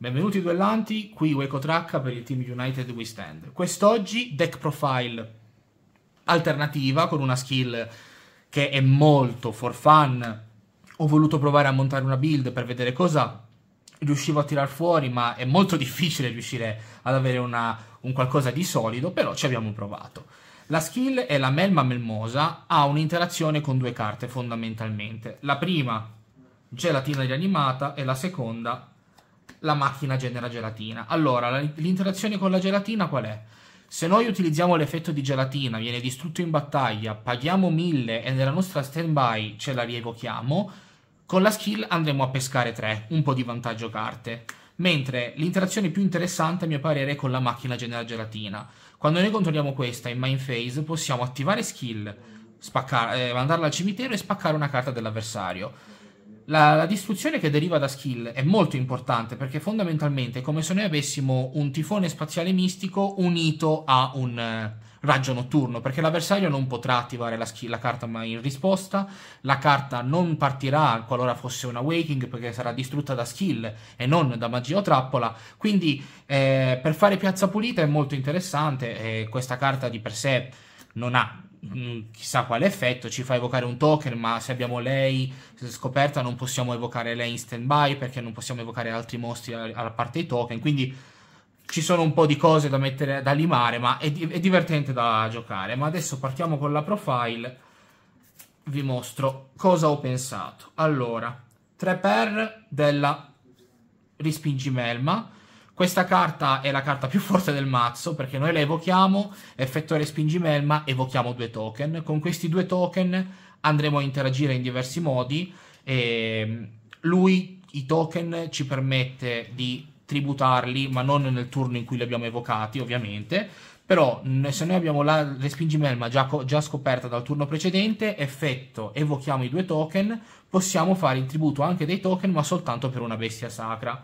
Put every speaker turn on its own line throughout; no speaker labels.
Benvenuti duellanti, qui Weco Tracca per il Team United We Stand. Quest'oggi deck profile alternativa con una skill che è molto for fun. Ho voluto provare a montare una build per vedere cosa riuscivo a tirar fuori, ma è molto difficile riuscire ad avere una, un qualcosa di solido, però ci abbiamo provato. La skill è la melma melmosa, ha un'interazione con due carte fondamentalmente. La prima, gelatina rianimata, e la seconda, la macchina genera gelatina. Allora, l'interazione con la gelatina qual è? Se noi utilizziamo l'effetto di gelatina, viene distrutto in battaglia, paghiamo 1000 e nella nostra standby ce la rievochiamo, con la skill andremo a pescare 3, un po' di vantaggio carte. Mentre l'interazione più interessante, a mio parere, è con la macchina genera gelatina. Quando noi controlliamo questa in main phase, possiamo attivare skill, spaccare, eh, mandarla al cimitero e spaccare una carta dell'avversario la, la, distruzione che deriva da skill è molto importante perché fondamentalmente è come se noi avessimo un tifone spaziale mistico unito a un uh, raggio notturno, perché l'avversario non potrà attivare la, skill, la carta in risposta, la carta non partirà qualora fosse una waking perché sarà distrutta da skill e non da magia o trappola, quindi eh, per fare piazza pulita è molto interessante eh, questa carta di per sé non ha chissà quale effetto, ci fa evocare un token, ma se abbiamo lei scoperta non possiamo evocare lei in standby perché non possiamo evocare altri mostri a, a parte i token, quindi ci sono un po' di cose da, mettere, da limare, ma è, è divertente da giocare. Ma adesso partiamo con la profile, vi mostro cosa ho pensato. Allora, tre per della Rispingi Melma, questa carta è la carta più forte del mazzo perché noi la evochiamo, effettua respingimelma, evochiamo due token. Con questi due token andremo a interagire in diversi modi e ehm, lui i token ci permette di tributarli, ma non nel turno in cui li abbiamo evocati, ovviamente. Però se noi abbiamo la respingimelma già, già scoperta dal turno precedente, effetto, evochiamo i due token, possiamo fare il tributo anche dei token, ma soltanto per una bestia sacra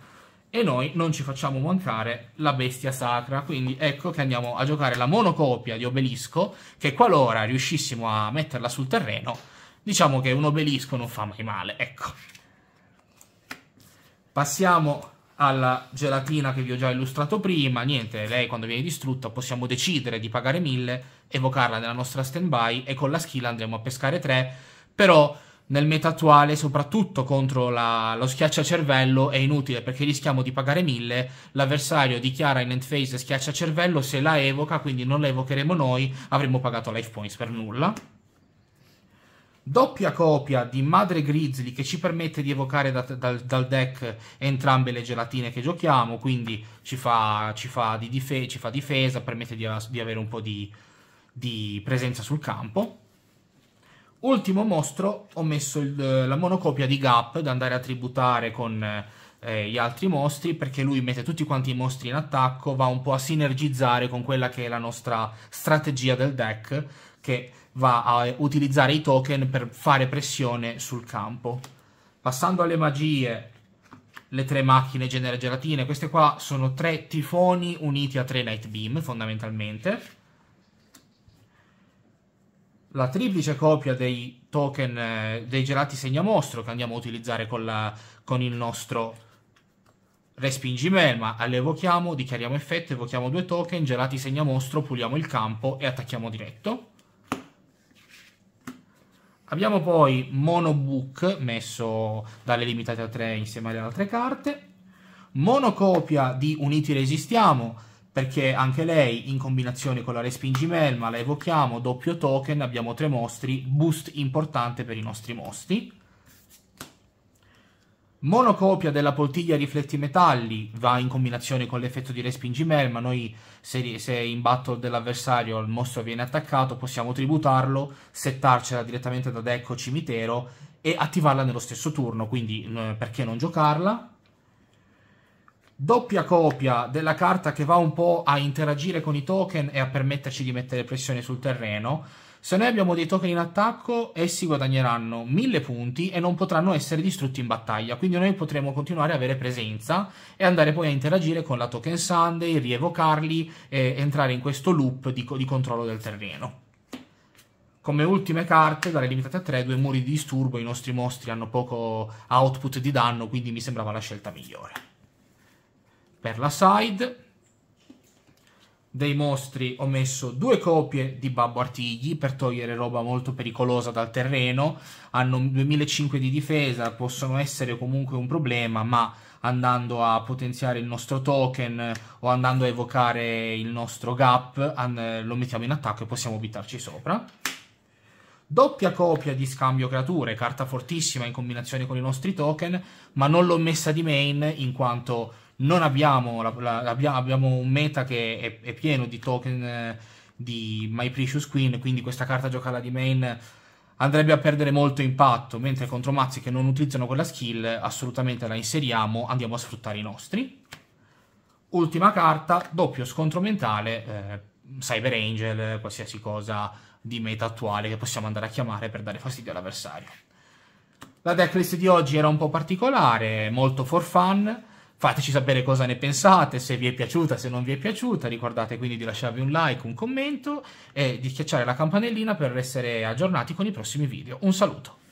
e noi non ci facciamo mancare la bestia sacra, quindi ecco che andiamo a giocare la monocopia di obelisco, che qualora riuscissimo a metterla sul terreno, diciamo che un obelisco non fa mai male, ecco. Passiamo alla gelatina che vi ho già illustrato prima, niente, lei quando viene distrutta possiamo decidere di pagare 1000, evocarla nella nostra standby e con la skill andremo a pescare 3, però nel meta attuale, soprattutto contro la, lo schiacciacervello, è inutile perché rischiamo di pagare 1000. L'avversario dichiara in end phase schiacciacervello, se la evoca, quindi non la evocheremo noi, avremmo pagato life points per nulla. Doppia copia di Madre Grizzly che ci permette di evocare da, dal, dal, deck entrambe le gelatine che giochiamo, quindi ci fa, ci fa, di dife- ci fa difesa, permette di, di avere un po' di, di presenza sul campo. Ultimo mostro ho messo il, eh, la monocopia di Gap da andare a tributare con eh, gli altri mostri perché lui mette tutti quanti i mostri in attacco, va un po' a sinergizzare con quella che è la nostra strategia del deck che va a utilizzare i token per fare pressione sul campo. Passando alle magie, le tre macchine genere gelatine, queste qua sono tre tifoni uniti a tre night beam fondamentalmente la triplice copia dei token eh, dei gelati segnamostro che andiamo a utilizzare con, la, con il nostro respingimelma, alle evochiamo, dichiariamo effetto, evochiamo due token, gelati segnamostro, puliamo il campo e attacchiamo diretto. Abbiamo poi Monobook messo dalle limitate a 3 insieme alle altre carte, Monocopia di Uniti Resistiamo, perché anche lei in combinazione con la melma la evochiamo, doppio token, abbiamo tre mostri, boost importante per i nostri mostri. Monocopia della poltiglia rifletti metalli va in combinazione con l'effetto di melma, noi se, se in battle dell'avversario il mostro viene attaccato possiamo tributarlo, settarcela direttamente da deck o cimitero e attivarla nello stesso turno, quindi perché non giocarla? doppia copia della carta che va un po' a interagire con i token e a permetterci di mettere pressione sul terreno. Se noi abbiamo dei token in attacco, essi guadagneranno 1000 punti e non potranno essere distrutti in battaglia. Quindi noi potremo continuare a avere presenza e andare poi a interagire con la token Sunday, rievocarli e entrare in questo loop di, di controllo del terreno. Come ultime carte, dalle limitate a 3, due muri di disturbo, i nostri mostri hanno poco output di danno, quindi mi sembrava la scelta migliore per la side. Dei mostri ho messo due copie di Babbo Artigli per togliere roba molto pericolosa dal terreno. Hanno 2005 di difesa, possono essere comunque un problema, ma andando a potenziare il nostro token o andando a evocare il nostro gap, lo mettiamo in attacco e possiamo abitarci sopra. Doppia copia di scambio creature, carta fortissima in combinazione con i nostri token, ma non l'ho messa di main in quanto non abbiamo, la, la, abbiamo, abbiamo un meta che è, è pieno di token eh, di My Precious Queen, quindi questa carta giocata di main andrebbe a perdere molto impatto, mentre contro mazzi che non utilizzano quella skill assolutamente la inseriamo, andiamo a sfruttare i nostri. Ultima carta, doppio scontro mentale, eh, Cyber Angel, qualsiasi cosa di meta attuale che possiamo andare a chiamare per dare fastidio all'avversario. La decklist di oggi era un po' particolare, molto for fun, Fateci sapere cosa ne pensate, se vi è piaciuta, se non vi è piaciuta. Ricordate quindi di lasciarvi un like, un commento e di schiacciare la campanellina per essere aggiornati con i prossimi video. Un saluto!